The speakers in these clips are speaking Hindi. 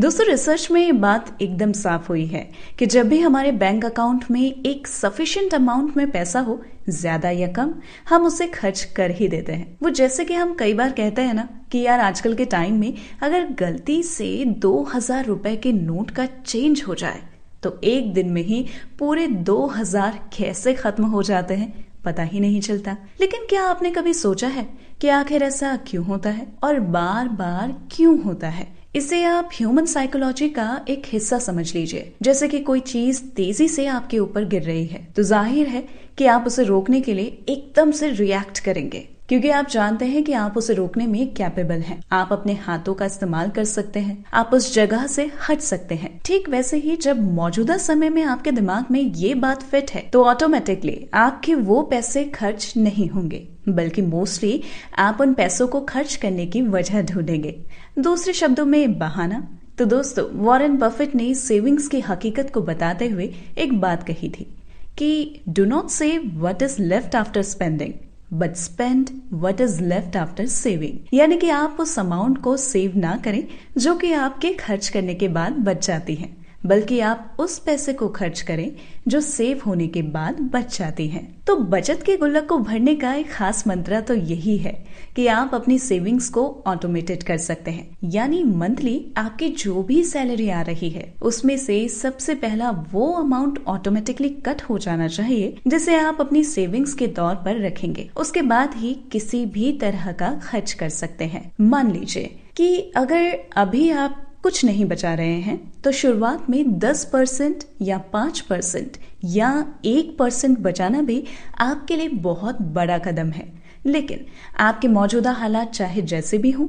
दोस्तों रिसर्च में ये बात एकदम साफ हुई है कि जब भी हमारे बैंक अकाउंट में एक सफिशियंट अमाउंट में पैसा हो ज्यादा या कम हम उसे खर्च कर ही देते हैं वो जैसे कि हम कई बार कहते हैं ना कि यार आजकल के टाइम में अगर गलती से दो हजार रुपए के नोट का चेंज हो जाए तो एक दिन में ही पूरे दो हजार कैसे खत्म हो जाते हैं पता ही नहीं चलता लेकिन क्या आपने कभी सोचा है कि आखिर ऐसा क्यों होता है और बार बार क्यों होता है इसे आप ह्यूमन साइकोलॉजी का एक हिस्सा समझ लीजिए जैसे कि कोई चीज तेजी से आपके ऊपर गिर रही है तो जाहिर है कि आप उसे रोकने के लिए एकदम से रिएक्ट करेंगे क्योंकि आप जानते हैं कि आप उसे रोकने में कैपेबल हैं। आप अपने हाथों का इस्तेमाल कर सकते हैं आप उस जगह से हट सकते हैं ठीक वैसे ही जब मौजूदा समय में आपके दिमाग में ये बात फिट है तो ऑटोमेटिकली आपके वो पैसे खर्च नहीं होंगे बल्कि मोस्टली आप उन पैसों को खर्च करने की वजह ढूंढेंगे दूसरे शब्दों में बहाना तो दोस्तों वॉरेन बफेट ने सेविंग्स की हकीकत को बताते हुए एक बात कही थी कि do not save what is left after spending but spend what is left after saving यानी कि आप उस अमाउंट को सेव ना करें जो कि आपके खर्च करने के बाद बच जाती है बल्कि आप उस पैसे को खर्च करें जो सेव होने के बाद बच जाती है तो बचत के गुल्लक को भरने का एक खास मंत्रा तो यही है कि आप अपनी सेविंग्स को ऑटोमेटेड कर सकते हैं यानी मंथली आपकी जो भी सैलरी आ रही है उसमें से सबसे पहला वो अमाउंट ऑटोमेटिकली कट हो जाना चाहिए जिसे आप अपनी सेविंग्स के तौर पर रखेंगे उसके बाद ही किसी भी तरह का खर्च कर सकते हैं मान लीजिए कि अगर अभी आप कुछ नहीं बचा रहे हैं तो शुरुआत में 10 परसेंट या 5 परसेंट या 1 परसेंट बचाना भी आपके लिए बहुत बड़ा कदम है लेकिन आपके मौजूदा हालात चाहे जैसे भी हों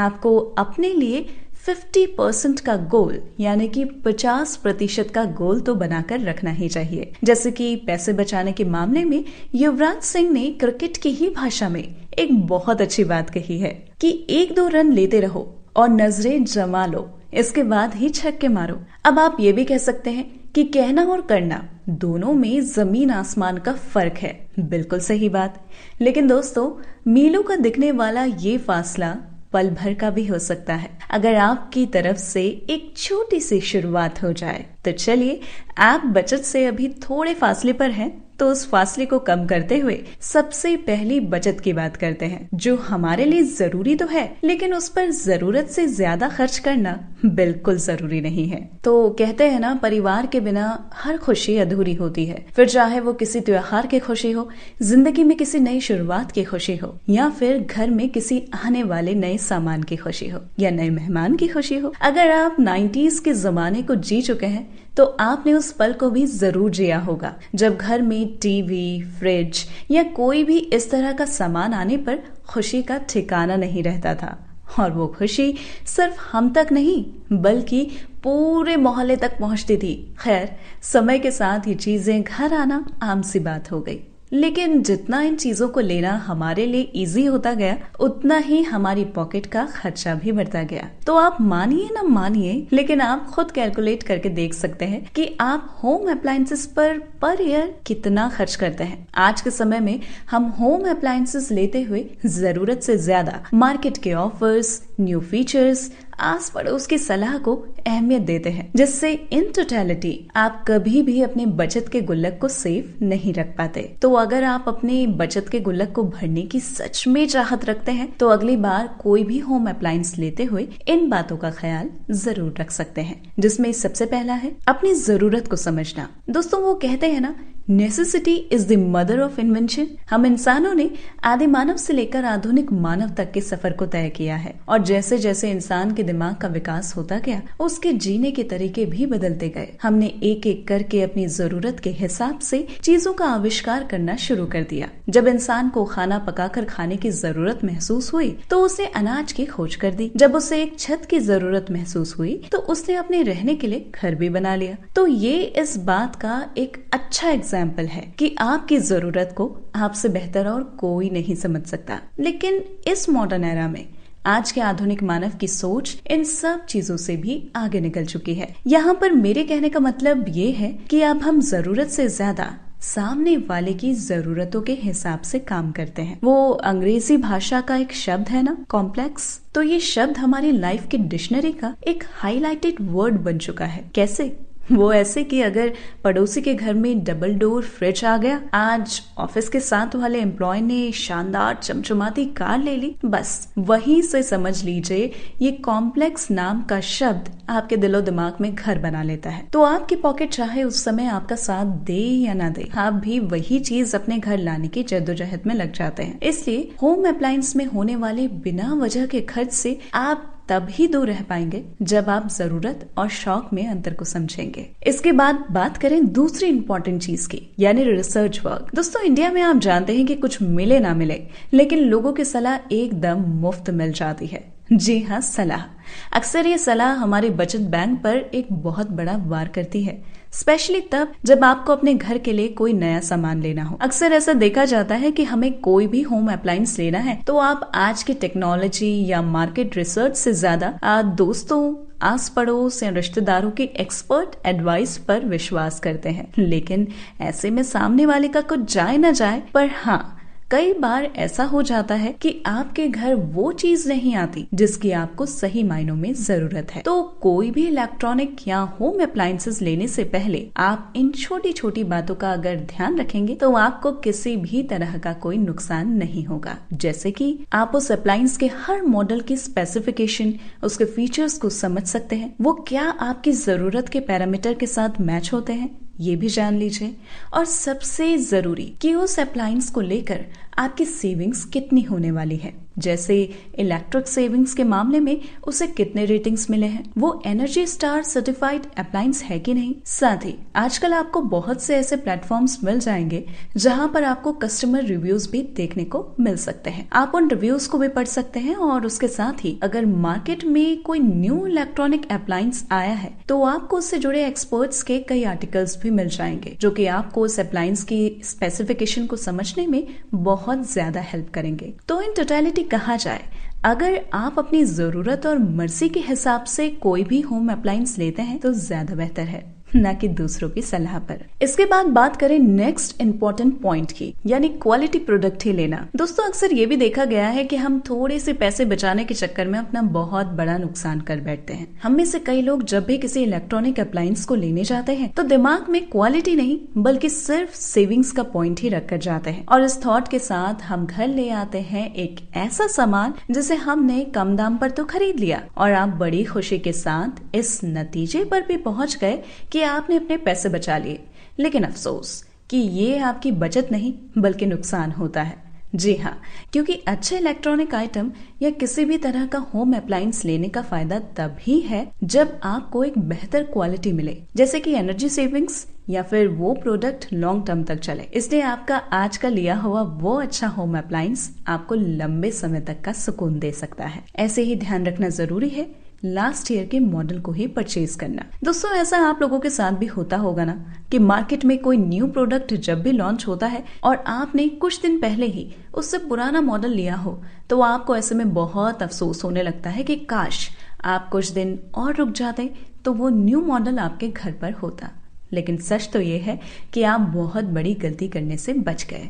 आपको अपने लिए 50 परसेंट का गोल यानी कि 50 प्रतिशत का गोल तो बनाकर रखना ही चाहिए जैसे कि पैसे बचाने के मामले में युवराज सिंह ने क्रिकेट की ही भाषा में एक बहुत अच्छी बात कही है कि एक दो रन लेते रहो और नजरें जमा लो इसके बाद ही छक्के मारो अब आप ये भी कह सकते हैं कि कहना और करना दोनों में जमीन आसमान का फर्क है बिल्कुल सही बात लेकिन दोस्तों मीलों का दिखने वाला ये फासला पल भर का भी हो सकता है अगर आपकी तरफ से एक छोटी सी शुरुआत हो जाए तो चलिए आप बचत से अभी थोड़े फासले पर हैं तो उस फासले को कम करते हुए सबसे पहली बचत की बात करते हैं जो हमारे लिए जरूरी तो है लेकिन उस पर जरूरत से ज्यादा खर्च करना बिल्कुल जरूरी नहीं है तो कहते हैं ना परिवार के बिना हर खुशी अधूरी होती है फिर चाहे वो किसी त्योहार की खुशी हो जिंदगी में किसी नई शुरुआत की खुशी हो या फिर घर में किसी आने वाले नए सामान की खुशी हो या नए मेहमान की खुशी हो अगर आप नाइन्टीज के जमाने को जी चुके हैं तो आपने उस पल को भी जरूर जिया होगा जब घर में टीवी फ्रिज या कोई भी इस तरह का सामान आने पर खुशी का ठिकाना नहीं रहता था और वो खुशी सिर्फ हम तक नहीं बल्कि पूरे मोहल्ले तक पहुंचती थी खैर समय के साथ ये चीजें घर आना आम सी बात हो गई लेकिन जितना इन चीजों को लेना हमारे लिए इजी होता गया उतना ही हमारी पॉकेट का खर्चा भी बढ़ता गया तो आप मानिए ना मानिए लेकिन आप खुद कैलकुलेट करके देख सकते हैं कि आप होम अप्लायसेस पर पर ईयर कितना खर्च करते हैं आज के समय में हम होम अप्लायसेस लेते हुए जरूरत से ज्यादा मार्केट के ऑफर्स न्यू फीचर्स आस पड़ोस की सलाह को अहमियत देते हैं जिससे इन टोटैलिटी आप कभी भी अपने बचत के गुल्लक को सेफ नहीं रख पाते तो अगर आप अपने बचत के गुल्लक को भरने की सच में चाहत रखते हैं तो अगली बार कोई भी होम अप्लायंस लेते हुए इन बातों का ख्याल जरूर रख सकते हैं जिसमें सबसे पहला है अपनी जरूरत को समझना दोस्तों वो कहते हैं ना necessity is the mother of invention हम इंसानों ने आदि मानव से लेकर आधुनिक मानव तक के सफर को तय किया है और जैसे जैसे इंसान के दिमाग का विकास होता गया उसके जीने के तरीके भी बदलते गए हमने एक एक करके अपनी जरूरत के हिसाब से चीजों का आविष्कार करना शुरू कर दिया जब इंसान को खाना पकाकर खाने की जरूरत महसूस हुई तो उसे अनाज की खोज कर दी जब उसे एक छत की जरूरत महसूस हुई तो उसने अपने रहने के लिए घर भी बना लिया तो ये इस बात का एक अच्छा एग्जाम एग्जाम्पल है कि आपकी जरूरत को आपसे बेहतर और कोई नहीं समझ सकता लेकिन इस मॉडर्न एरा में आज के आधुनिक मानव की सोच इन सब चीजों से भी आगे निकल चुकी है यहाँ पर मेरे कहने का मतलब ये है कि अब हम जरूरत से ज्यादा सामने वाले की जरूरतों के हिसाब से काम करते हैं वो अंग्रेजी भाषा का एक शब्द है ना कॉम्प्लेक्स तो ये शब्द हमारी लाइफ की डिक्शनरी का एक हाईलाइटेड वर्ड बन चुका है कैसे वो ऐसे कि अगर पड़ोसी के घर में डबल डोर फ्रिज आ गया आज ऑफिस के साथ वाले एम्प्लॉय ने शानदार चमचमाती कार ले ली बस वहीं से समझ लीजिए ये कॉम्प्लेक्स नाम का शब्द आपके दिलो दिमाग में घर बना लेता है तो आपके पॉकेट चाहे उस समय आपका साथ दे या ना दे आप भी वही चीज अपने घर लाने की जद्दोजहद में लग जाते हैं इसलिए होम अप्लायंस में होने वाले बिना वजह के खर्च से आप तब ही दूर रह पाएंगे जब आप जरूरत और शौक में अंतर को समझेंगे इसके बाद बात करें दूसरी इंपॉर्टेंट चीज की यानी रिसर्च वर्क दोस्तों इंडिया में आप जानते हैं कि कुछ मिले ना मिले लेकिन लोगों की सलाह एकदम मुफ्त मिल जाती है जी हाँ सलाह अक्सर ये सलाह हमारे बचत बैंक पर एक बहुत बड़ा वार करती है स्पेशली तब जब आपको अपने घर के लिए कोई नया सामान लेना हो अक्सर ऐसा देखा जाता है कि हमें कोई भी होम अप्लायंस लेना है तो आप आज की टेक्नोलॉजी या मार्केट रिसर्च से ज्यादा दोस्तों आस पड़ोस या रिश्तेदारों की एक्सपर्ट एडवाइस पर विश्वास करते हैं लेकिन ऐसे में सामने वाले का कुछ जाए ना जाए पर हाँ कई बार ऐसा हो जाता है कि आपके घर वो चीज नहीं आती जिसकी आपको सही मायनों में जरूरत है तो कोई भी इलेक्ट्रॉनिक या होम अप्लायसेज लेने से पहले आप इन छोटी छोटी बातों का अगर ध्यान रखेंगे तो आपको किसी भी तरह का कोई नुकसान नहीं होगा जैसे कि आप उस अप्लायंस के हर मॉडल की स्पेसिफिकेशन उसके फीचर्स को समझ सकते हैं वो क्या आपकी जरूरत के पैरामीटर के साथ मैच होते हैं ये भी जान लीजिए और सबसे जरूरी कि उस अप्लायंस को लेकर आपकी सेविंग्स कितनी होने वाली है जैसे इलेक्ट्रिक सेविंग्स के मामले में उसे कितने रेटिंग्स मिले हैं वो एनर्जी स्टार सर्टिफाइड अप्लायंस है कि नहीं साथ ही आजकल आपको बहुत से ऐसे प्लेटफॉर्म्स मिल जाएंगे जहां पर आपको कस्टमर रिव्यूज भी देखने को मिल सकते हैं आप उन रिव्यूज को भी पढ़ सकते हैं और उसके साथ ही अगर मार्केट में कोई न्यू इलेक्ट्रॉनिक अप्लायंस आया है तो आपको उससे जुड़े एक्सपर्ट्स के कई आर्टिकल्स भी मिल जाएंगे जो की आपको उस अप्लायंस की स्पेसिफिकेशन को समझने में बहुत बहुत ज्यादा हेल्प करेंगे तो इन टोटेलिटी कहा जाए अगर आप अपनी जरूरत और मर्जी के हिसाब से कोई भी होम अप्लायंस लेते हैं तो ज्यादा बेहतर है न कि दूसरों की सलाह पर इसके बाद बात करें नेक्स्ट इम्पोर्टेंट पॉइंट की यानी क्वालिटी प्रोडक्ट ही लेना दोस्तों अक्सर ये भी देखा गया है कि हम थोड़े से पैसे बचाने के चक्कर में अपना बहुत बड़ा नुकसान कर बैठते हैं हम में से कई लोग जब भी किसी इलेक्ट्रॉनिक अप्लायंस को लेने जाते हैं तो दिमाग में क्वालिटी नहीं बल्कि सिर्फ सेविंग्स का पॉइंट ही रखकर जाते हैं और इस थॉट के साथ हम घर ले आते हैं एक ऐसा सामान जिसे हमने कम दाम पर तो खरीद लिया और आप बड़ी खुशी के साथ इस नतीजे पर भी पहुंच गए कि आपने अपने पैसे बचा लिए लेकिन अफसोस कि ये आपकी बचत नहीं बल्कि नुकसान होता है जी हाँ क्योंकि अच्छे इलेक्ट्रॉनिक आइटम या किसी भी तरह का होम अप्लायंस लेने का फायदा तब ही है जब आपको एक बेहतर क्वालिटी मिले जैसे कि एनर्जी सेविंग्स या फिर वो प्रोडक्ट लॉन्ग टर्म तक चले इसलिए आपका आज का लिया हुआ वो अच्छा होम अप्लायंस आपको लंबे समय तक का सुकून दे सकता है ऐसे ही ध्यान रखना जरूरी है लास्ट ईयर के मॉडल को ही परचेज करना दोस्तों ऐसा आप लोगों के साथ भी होता होगा ना कि मार्केट में कोई न्यू प्रोडक्ट जब भी लॉन्च होता है और आपने कुछ दिन पहले ही उससे पुराना मॉडल लिया हो तो आपको ऐसे में बहुत अफसोस होने लगता है कि काश आप कुछ दिन और रुक जाते तो वो न्यू मॉडल आपके घर पर होता लेकिन सच तो ये है कि आप बहुत बड़ी गलती करने से बच गए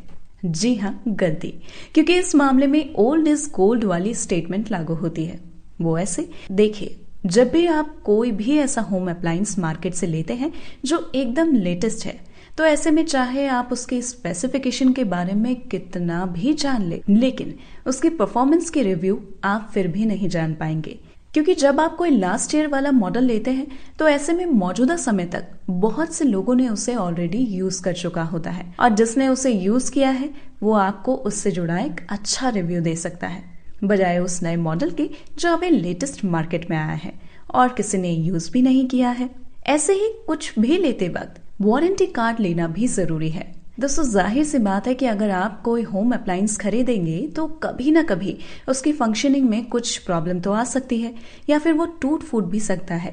जी हाँ गलती क्योंकि इस मामले में ओल्ड इज गोल्ड वाली स्टेटमेंट लागू होती है वो ऐसे देखिए जब भी आप कोई भी ऐसा होम अप्लायंस मार्केट से लेते हैं जो एकदम लेटेस्ट है तो ऐसे में चाहे आप उसके स्पेसिफिकेशन के बारे में कितना भी जान ले, लेकिन उसकी परफॉर्मेंस की रिव्यू आप फिर भी नहीं जान पाएंगे क्योंकि जब आप कोई लास्ट ईयर वाला मॉडल लेते हैं तो ऐसे में मौजूदा समय तक बहुत से लोगों ने उसे ऑलरेडी यूज कर चुका होता है और जिसने उसे यूज किया है वो आपको उससे जुड़ा एक अच्छा रिव्यू दे सकता है बजाय उस नए मॉडल के जो अभी लेटेस्ट मार्केट में आया है और किसी ने यूज भी नहीं किया है ऐसे ही कुछ भी लेते वक्त वारंटी कार्ड लेना भी जरूरी है दोस्तों जाहिर सी बात है कि अगर आप कोई होम अप्लायंस खरीदेंगे तो कभी ना कभी उसकी फंक्शनिंग में कुछ प्रॉब्लम तो आ सकती है या फिर वो टूट फूट भी सकता है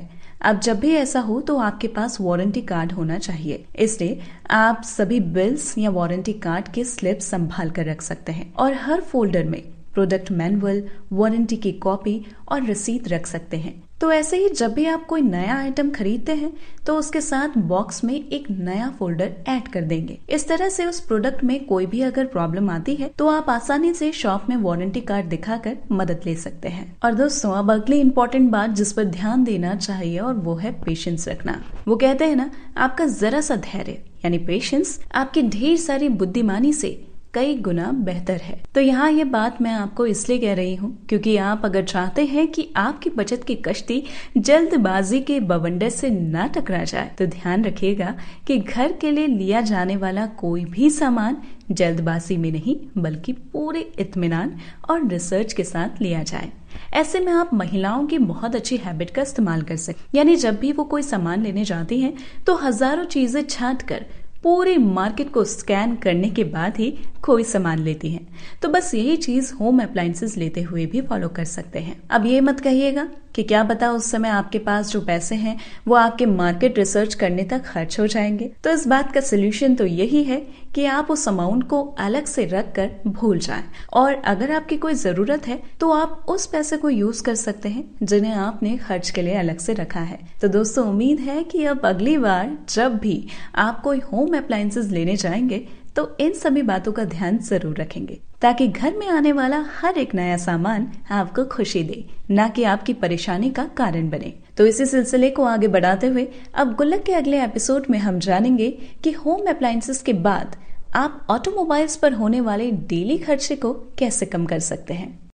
अब जब भी ऐसा हो तो आपके पास वारंटी कार्ड होना चाहिए इसलिए आप सभी बिल्स या वारंटी कार्ड के स्लिप संभाल कर रख सकते हैं और हर फोल्डर में प्रोडक्ट मैनुअल वारंटी की कॉपी और रसीद रख सकते हैं तो ऐसे ही जब भी आप कोई नया आइटम खरीदते हैं तो उसके साथ बॉक्स में एक नया फोल्डर ऐड कर देंगे इस तरह से उस प्रोडक्ट में कोई भी अगर प्रॉब्लम आती है तो आप आसानी से शॉप में वारंटी कार्ड दिखाकर मदद ले सकते हैं और दोस्तों अब अगली इम्पोर्टेंट बात जिस पर ध्यान देना चाहिए और वो है पेशेंस रखना वो कहते हैं ना आपका जरा सा धैर्य यानी पेशेंस आपकी ढेर सारी बुद्धिमानी से कई गुना बेहतर है तो यहाँ ये बात मैं आपको इसलिए कह रही हूँ क्योंकि आप अगर चाहते हैं कि आपकी बचत की कश्ती जल्दबाजी के बवंडर से ना टकरा जाए तो ध्यान रखिएगा कि घर के लिए लिया जाने वाला कोई भी सामान जल्दबाजी में नहीं बल्कि पूरे इतमान और रिसर्च के साथ लिया जाए ऐसे में आप महिलाओं की बहुत अच्छी हैबिट का इस्तेमाल कर सकते यानी जब भी वो कोई सामान लेने जाती हैं तो हजारों चीजें छाट कर पूरे मार्केट को स्कैन करने के बाद ही कोई सामान लेती हैं तो बस यही चीज होम अप्लायंसेस लेते हुए भी फॉलो कर सकते हैं अब ये मत कहिएगा कि क्या पता उस समय आपके पास जो पैसे हैं वो आपके मार्केट रिसर्च करने तक खर्च हो जाएंगे तो इस बात का सोल्यूशन तो यही है कि आप उस अमाउंट को अलग से रख कर भूल जाए और अगर आपकी कोई जरूरत है तो आप उस पैसे को यूज कर सकते हैं जिन्हें आपने खर्च के लिए अलग से रखा है तो दोस्तों उम्मीद है कि अब अगली बार जब भी आप कोई होम अप्लायसेज लेने जाएंगे तो इन सभी बातों का ध्यान जरूर रखेंगे ताकि घर में आने वाला हर एक नया सामान आपको खुशी दे न कि आपकी परेशानी का कारण बने तो इसी सिलसिले को आगे बढ़ाते हुए अब गुल्लक के अगले एपिसोड में हम जानेंगे कि होम अप्लायंसेस के बाद आप ऑटोमोबाइल्स पर होने वाले डेली खर्चे को कैसे कम कर सकते हैं